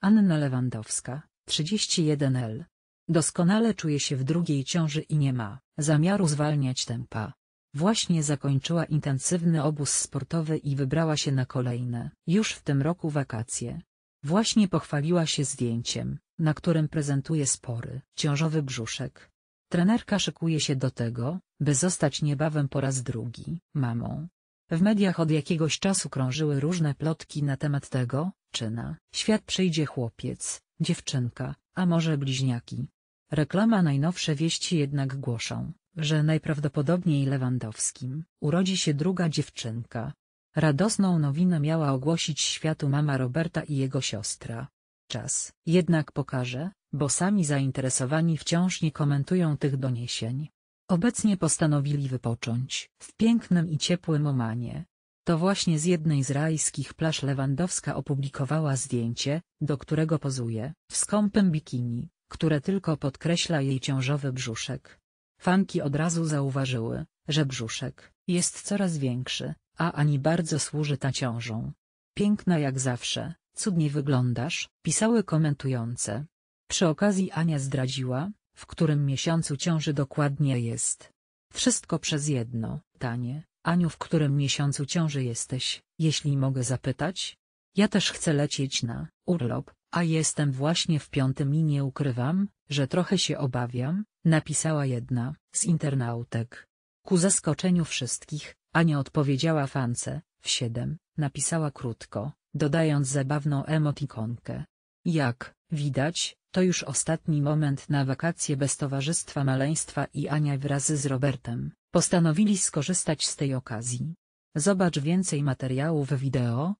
Anna Lewandowska, 31L. Doskonale czuje się w drugiej ciąży i nie ma zamiaru zwalniać tempa. Właśnie zakończyła intensywny obóz sportowy i wybrała się na kolejne, już w tym roku wakacje. Właśnie pochwaliła się zdjęciem, na którym prezentuje spory, ciążowy brzuszek. Trenerka szykuje się do tego, by zostać niebawem po raz drugi mamą. W mediach od jakiegoś czasu krążyły różne plotki na temat tego, dziewczyna, świat przyjdzie chłopiec, dziewczynka, a może bliźniaki. Reklama najnowsze wieści jednak głoszą, że najprawdopodobniej Lewandowskim urodzi się druga dziewczynka. Radosną nowinę miała ogłosić światu mama Roberta i jego siostra. Czas jednak pokaże, bo sami zainteresowani wciąż nie komentują tych doniesień. Obecnie postanowili wypocząć w pięknym i ciepłym Omanie, to właśnie z jednej z rajskich plaż Lewandowska opublikowała zdjęcie, do którego pozuje w skąpym bikini, które tylko podkreśla jej ciążowy brzuszek. Fanki od razu zauważyły, że brzuszek jest coraz większy, a ani bardzo służy ta ciążą. Piękna jak zawsze, cudnie wyglądasz, pisały komentujące. Przy okazji Ania zdradziła, w którym miesiącu ciąży dokładnie jest. Wszystko przez jedno, tanie, Aniu, w którym miesiącu ciąży jesteś, jeśli mogę zapytać? Ja też chcę lecieć na urlop, a jestem właśnie w piątym i nie ukrywam, że trochę się obawiam, napisała jedna z internautek. Ku zaskoczeniu wszystkich, Ania odpowiedziała fance, w siedem, napisała krótko, dodając zabawną emotikonkę. Jak, widać, to już ostatni moment na wakacje bez towarzystwa maleństwa i Ania wraz z Robertem Postanowili skorzystać z tej okazji. Zobacz więcej materiałów wideo,